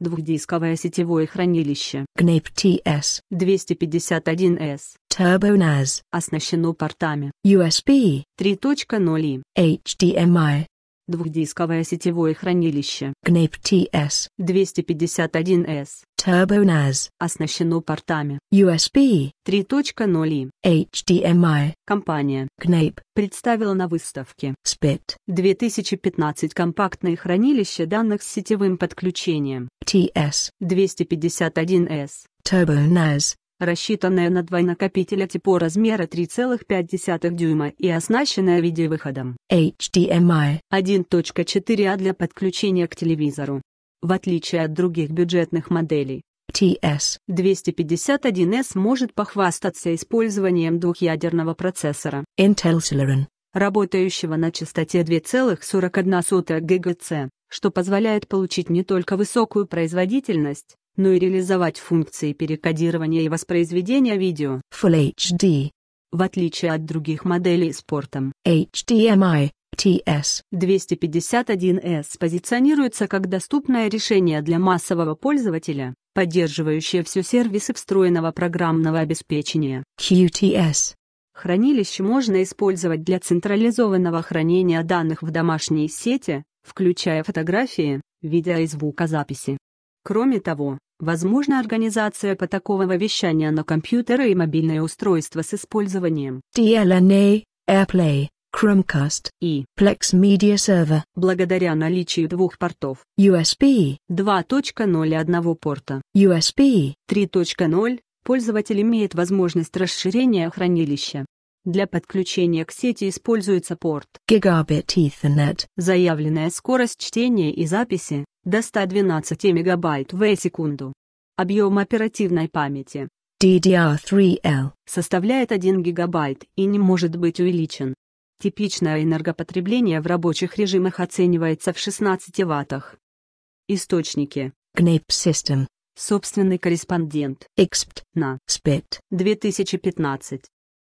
Двухдисковое сетевое хранилище Knape TS 251S Turbo NAS оснащено портами USB 3.0 и HDMI Двухдисковое сетевое хранилище Knaip TS 251S Turbo NAS оснащено портами USB 3.0 и HDMI. Компания Knaip представила на выставке SPIT 2015 компактное хранилище данных с сетевым подключением TS 251S Turbo NAS рассчитанная на два накопителя типа размера 3,5 дюйма и оснащенная видеовыходом HDMI 1.4А а для подключения к телевизору. В отличие от других бюджетных моделей, TS 251S может похвастаться использованием двухъядерного процессора Intel Celeron, работающего на частоте 2,41 ГГц, что позволяет получить не только высокую производительность, но и реализовать функции перекодирования и воспроизведения видео Full HD. В отличие от других моделей с портом HDMI TS 251S позиционируется как доступное решение для массового пользователя, поддерживающее все сервисы встроенного программного обеспечения QTS Хранилище можно использовать для централизованного хранения данных в домашней сети, включая фотографии, видео и звукозаписи. Кроме того, Возможно организация потокового вещания на компьютеры и мобильные устройства с использованием DLNA, AirPlay, Chromecast и Plex Media Server благодаря наличию двух портов USB 2.0 и одного порта USB 3.0 пользователь имеет возможность расширения хранилища. Для подключения к сети используется порт Gigabit Ethernet. Заявленная скорость чтения и записи до 112 мегабайт в секунду. Объем оперативной памяти DDR3L составляет 1 гигабайт и не может быть увеличен. Типичное энергопотребление в рабочих режимах оценивается в 16 ваттах. Источники GNAP System Собственный корреспондент. Expt. На. Spit. 2015.